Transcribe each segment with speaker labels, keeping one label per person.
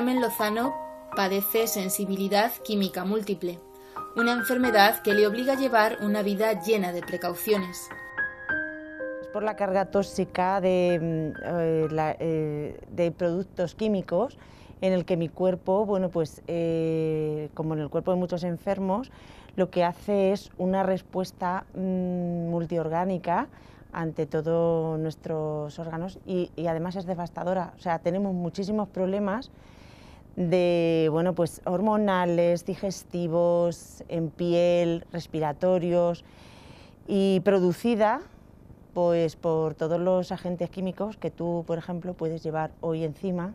Speaker 1: Carmen Lozano padece sensibilidad química múltiple, una enfermedad que le obliga a llevar una vida llena de precauciones. Es Por la carga tóxica de, mm, eh, eh, productos químicos, en el que mi cuerpo, bueno, pues eh, como en el cuerpo de muchos enfermos, lo que hace es una respuesta mm, multiorgánica ante todos nuestros órganos y, y, además es devastadora. O sea, tenemos muchísimos problemas de bueno, pues hormonales, digestivos, en piel, respiratorios y producida pues por todos los agentes químicos que tú, por ejemplo, puedes llevar hoy encima.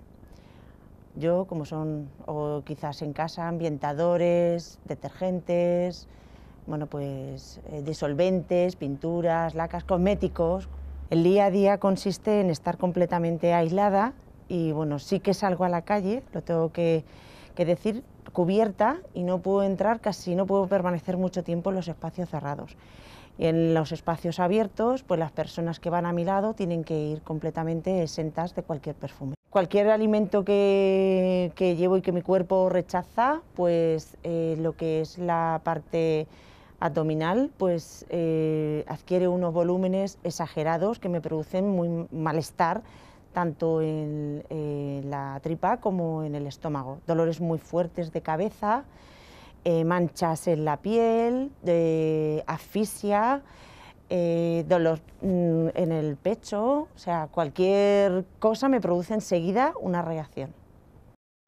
Speaker 1: Yo, como son, o quizás en casa, ambientadores, detergentes, bueno, pues eh, disolventes, pinturas, lacas, cosméticos. El día a día consiste en estar completamente aislada y bueno, sí que salgo a la calle, lo tengo que, decir, cubierta y no puedo entrar, casi no puedo permanecer mucho tiempo en los espacios cerrados. Y en los espacios abiertos, pues las personas que van a mi lado tienen que ir completamente exentas de cualquier perfume. Cualquier alimento que, llevo y que mi cuerpo rechaza, pues eh, lo que es la parte abdominal, pues eh, adquiere unos volúmenes exagerados que me producen muy malestar tanto en la tripa como en el estómago. Dolores muy fuertes de cabeza, eh, manchas en la piel, eh, asfixia, eh, dolor mm, en el pecho, o sea, cualquier cosa me produce enseguida una reacción.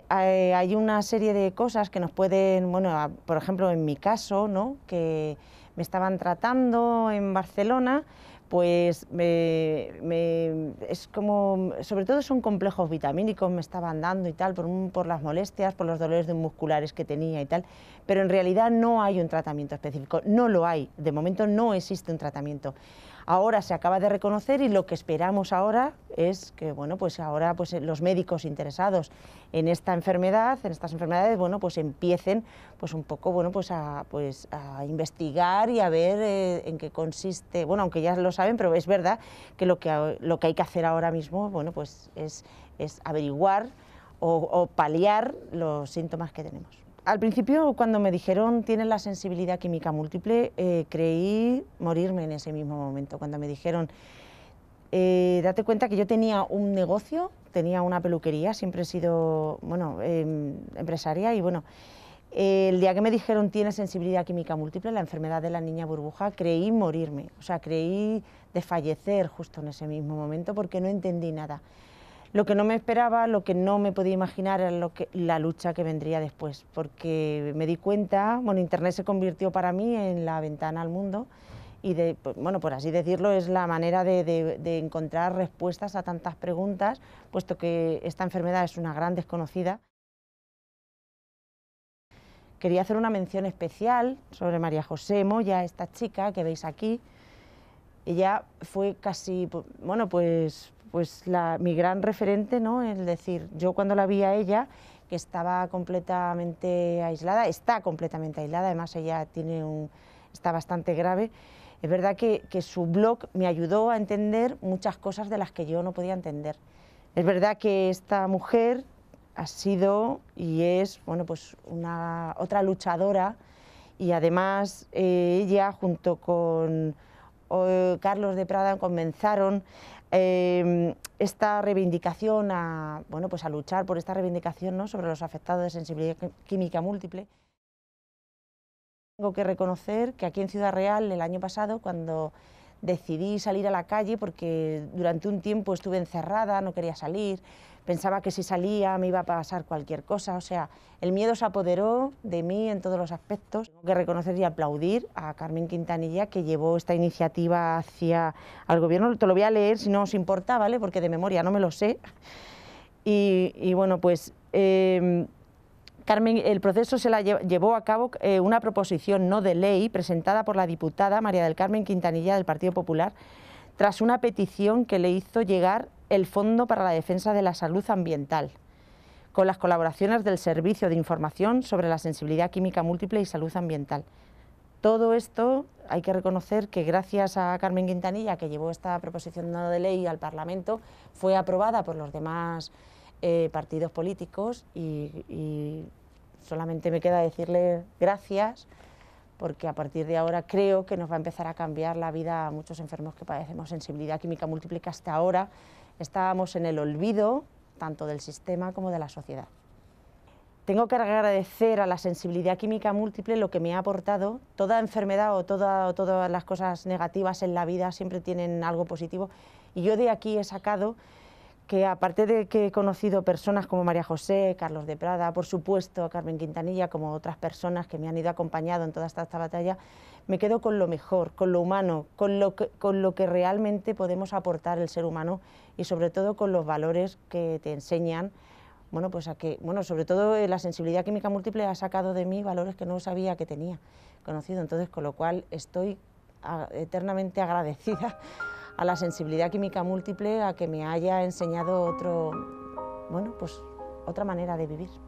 Speaker 1: Hay, hay una serie de cosas que nos pueden, bueno, por ejemplo, en mi caso, ¿no? que me estaban tratando en Barcelona, pues es como, sobre todo son complejos vitamínicos, me estaban dando y tal, por, por las molestias, por los dolores musculares que tenía y tal, pero en realidad no hay un tratamiento específico, no lo hay, de momento no existe un tratamiento. Ahora se acaba de reconocer y lo que esperamos ahora es que, bueno, pues ahora pues eh, los médicos interesados en esta enfermedad, en estas enfermedades, bueno, pues empiecen pues un poco, bueno, pues a, pues a investigar y a ver eh, en qué consiste, bueno, aunque ya los saben, pero es verdad que lo que, lo que hay que hacer ahora mismo bueno, pues es, es averiguar o, paliar los síntomas que tenemos. Al principio, cuando me dijeron tienen la sensibilidad química múltiple, eh, creí morirme en ese mismo momento. Cuando me dijeron, eh, date cuenta que yo tenía un negocio, tenía una peluquería, siempre he sido bueno, em, empresaria y bueno, el día que me dijeron tiene sensibilidad química múltiple, la enfermedad de la niña burbuja, creí morirme, o sea, creí fallecer justo en ese mismo momento porque no entendí nada. Lo que no me esperaba, lo que no me podía imaginar era la lucha que vendría después, porque me di cuenta, bueno, Internet se convirtió para mí en la ventana al mundo y, bueno, por así decirlo, es la manera de encontrar respuestas a tantas preguntas, puesto que esta enfermedad es una gran desconocida quería hacer una mención especial sobre María José Moya, esta chica que veis aquí. Ella fue casi, bueno, pues, pues mi gran referente, ¿no? Es decir, yo cuando la vi a ella, que estaba completamente aislada, está completamente aislada, además ella tiene un, está bastante grave, es verdad que, que su blog me ayudó a entender muchas cosas de las que yo no podía entender. Es verdad que esta mujer ha sido y es bueno, pues una, otra luchadora y además eh, ella junto con oh, Carlos de Prada comenzaron em, esta reivindicación a, bueno, pues a luchar por esta reivindicación ¿no? sobre los afectados de sensibilidad química múltiple. Tengo que reconocer que aquí en Ciudad Real el año pasado cuando decidí salir a la calle porque durante un tiempo estuve encerrada, no quería salir, pensaba que si salía me iba a pasar cualquier cosa, o sea, el miedo se apoderó de mí en todos los aspectos. Tengo que reconocer y aplaudir a Carmen Quintanilla que llevó esta iniciativa hacia el gobierno, te lo voy a leer si no os importa, ¿vale? Porque de memoria no me lo sé. Y, bueno, pues em, Carmen, el proceso se la llevó a cabo eh, una proposición no de ley presentada por la diputada María del Carmen Quintanilla del Partido Popular tras una petición que le hizo llegar el Fondo para la Defensa de la Salud Ambiental, con las colaboraciones del Servicio de Información sobre la Sensibilidad Química Múltiple y Salud Ambiental. Todo esto hay que reconocer que gracias a Carmen Quintanilla, que llevó esta proposición no de ley al Parlamento, fue aprobada por los demás eh, partidos políticos y, solamente me queda decirle gracias porque a partir de ahora creo que nos va a empezar a cambiar la vida a muchos enfermos que padecemos sensibilidad química múltiple, que hasta ahora estábamos en el olvido tanto del sistema como de la sociedad. Tengo que agradecer a la sensibilidad química múltiple lo que me ha aportado. Toda enfermedad o, o todas las cosas negativas en la vida siempre tienen algo positivo y yo de aquí he sacado que aparte de que he conocido personas como María José, Carlos de Prada, por supuesto, Carmen Quintanilla, como otras personas que me han ido acompañando en toda esta, batalla, me quedo con lo mejor, con lo humano, con lo, que, con lo que realmente podemos aportar el ser humano y sobre todo con los valores que te enseñan. Bueno, pues a que, bueno, sobre todo eh, la sensibilidad química múltiple ha sacado de mí valores que no sabía que tenía conocido, entonces con lo cual estoy ah, eternamente agradecida a la sensibilidad química múltiple, a que me haya enseñado otro, bueno, pues otra manera de vivir.